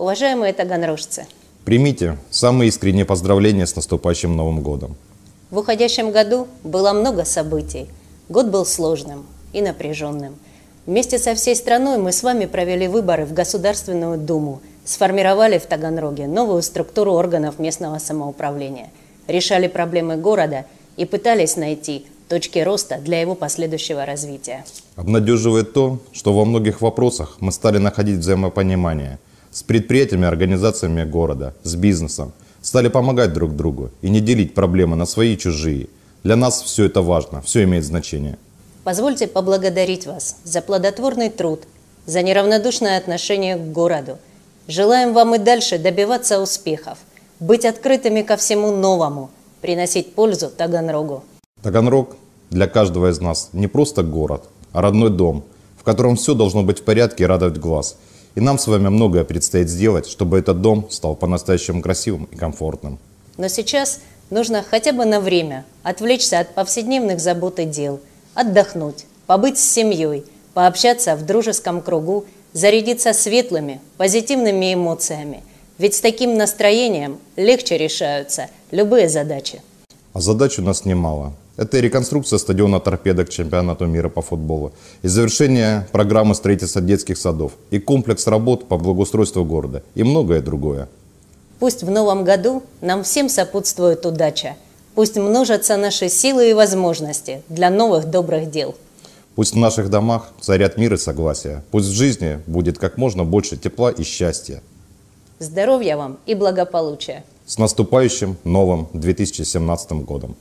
Уважаемые таганрожцы! Примите самые искренние поздравления с наступающим Новым годом. В уходящем году было много событий. Год был сложным и напряженным. Вместе со всей страной мы с вами провели выборы в Государственную Думу, сформировали в Таганроге новую структуру органов местного самоуправления, решали проблемы города и пытались найти точки роста для его последующего развития. Обнадеживает то, что во многих вопросах мы стали находить взаимопонимание – с предприятиями, организациями города, с бизнесом. Стали помогать друг другу и не делить проблемы на свои и чужие. Для нас все это важно, все имеет значение. Позвольте поблагодарить вас за плодотворный труд, за неравнодушное отношение к городу. Желаем вам и дальше добиваться успехов, быть открытыми ко всему новому, приносить пользу Таганрогу. Таганрог для каждого из нас не просто город, а родной дом, в котором все должно быть в порядке и радовать глаз – и нам с вами многое предстоит сделать, чтобы этот дом стал по-настоящему красивым и комфортным. Но сейчас нужно хотя бы на время отвлечься от повседневных забот и дел, отдохнуть, побыть с семьей, пообщаться в дружеском кругу, зарядиться светлыми, позитивными эмоциями. Ведь с таким настроением легче решаются любые задачи. А задач у нас немало. Это и реконструкция стадиона «Торпедо» к чемпионату мира по футболу, и завершение программы строительства детских садов, и комплекс работ по благоустройству города, и многое другое. Пусть в новом году нам всем сопутствует удача. Пусть множатся наши силы и возможности для новых добрых дел. Пусть в наших домах царят мир и согласие. Пусть в жизни будет как можно больше тепла и счастья. Здоровья вам и благополучия. С наступающим новым 2017 годом.